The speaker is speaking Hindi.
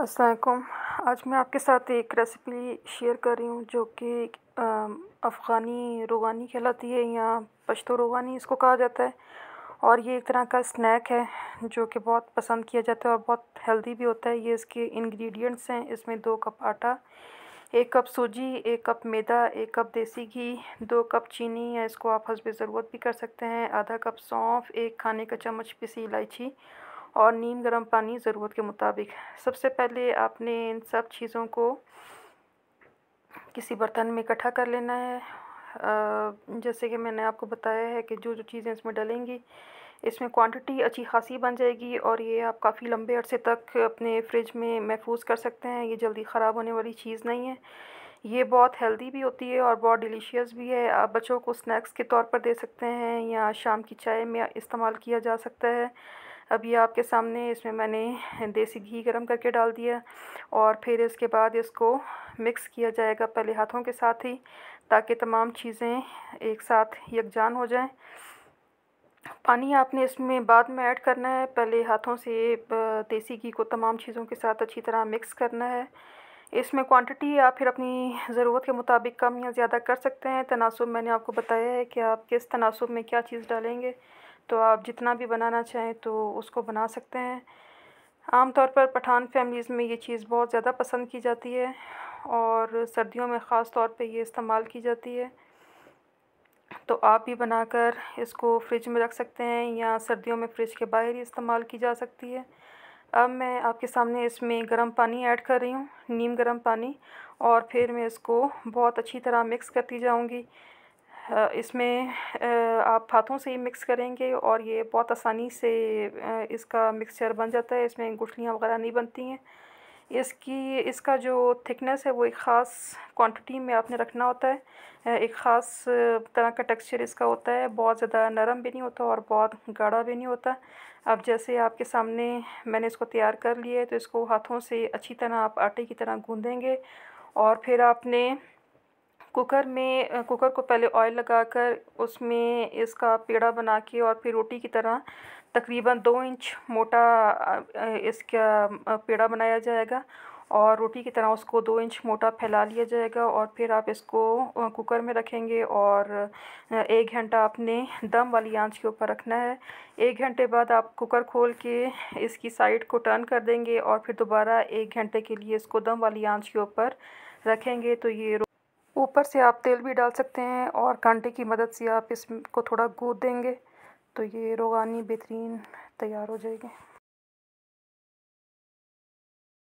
असलकुम आज मैं आपके साथ एक रेसिपी शेयर कर रही हूँ जो कि अफ़गानी रोगानी कहलाती है या पश्तो रोगानी इसको कहा जाता है और ये एक तरह का स्नैक है जो कि बहुत पसंद किया जाता है और बहुत हेल्दी भी होता है ये इसके इंग्रेडिएंट्स हैं इसमें दो कप आटा एक कप सूजी एक कप मैदा एक कप देसी घी दो कप चीनी या इसको आप हंसबे ज़रूरत भी कर सकते हैं आधा कप सौंफ एक खाने का चम्मच पिसी इलायची और नीम गर्म पानी ज़रूरत के मुताबिक सबसे पहले आपने इन सब चीज़ों को किसी बर्तन में इकट्ठा कर लेना है जैसे कि मैंने आपको बताया है कि जो जो चीज़ें इसमें डलेंगी इसमें क्वांटिटी अच्छी खासी बन जाएगी और ये आप काफ़ी लंबे अरसे तक अपने फ्रिज में महफूज कर सकते हैं ये जल्दी ख़राब होने वाली चीज़ नहीं है ये बहुत हेल्दी भी होती है और बहुत डिलीशियस भी है आप बच्चों को स्नैक्स के तौर पर दे सकते हैं या शाम की चाय में इस्तेमाल किया जा सकता है अभी आपके सामने इसमें मैंने देसी घी गरम करके डाल दिया और फिर इसके बाद इसको मिक्स किया जाएगा पहले हाथों के साथ ही ताकि तमाम चीज़ें एक साथ यकजान हो जाएं पानी आपने इसमें बाद में ऐड करना है पहले हाथों से देसी घी को तमाम चीज़ों के साथ अच्छी तरह मिक्स करना है इसमें क्वांटिटी आप फिर अपनी ज़रूरत के मुताबिक कम या ज़्यादा कर सकते हैं तनासब मैंने आपको बताया है कि आप किस तनासब में क्या चीज़ डालेंगे तो आप जितना भी बनाना चाहें तो उसको बना सकते हैं आमतौर पर पठान फैमिलीज़ में ये चीज़ बहुत ज़्यादा पसंद की जाती है और सर्दियों में ख़ास तौर पर ये इस्तेमाल की जाती है तो आप भी बनाकर इसको फ्रिज में रख सकते हैं या सर्दियों में फ्रिज के बाहर ही इस्तेमाल की जा सकती है अब मैं आपके सामने इसमें गर्म पानी ऐड कर रही हूँ नीम गर्म पानी और फिर मैं इसको बहुत अच्छी तरह मिक्स करती जाऊँगी इसमें आप हाथों से ही मिक्स करेंगे और ये बहुत आसानी से इसका मिक्सचर बन जाता है इसमें गुठलियाँ वगैरह नहीं बनती हैं इसकी इसका जो थिकनेस है वो एक ख़ास क्वांटिटी में आपने रखना होता है एक ख़ास तरह का टेक्सचर इसका होता है बहुत ज़्यादा नरम भी नहीं होता और बहुत गाढ़ा भी नहीं होता अब जैसे आपके सामने मैंने इसको तैयार कर लिया है तो इसको हाथों से अच्छी तरह आप आटे की तरह गूँधेंगे और फिर आपने कुकर में कुकर को पहले ऑयल लगाकर उसमें इसका पेड़ा बना के और फिर रोटी की तरह तकरीबन दो इंच मोटा इसका पेड़ा बनाया जाएगा और रोटी की तरह उसको दो इंच मोटा फैला लिया जाएगा और फिर आप इसको कुकर में रखेंगे और एक घंटा आपने दम वाली आंच के ऊपर रखना है एक घंटे बाद आप कुकर खोल के इसकी साइड को टर्न कर देंगे और फिर दोबारा एक घंटे के लिए इसको दम वाली आंच के ऊपर रखेंगे तो ये ऊपर से आप तेल भी डाल सकते हैं और कांटे की मदद से आप इसको थोड़ा गूद देंगे तो ये रोगानी बेहतरीन तैयार हो जाएगी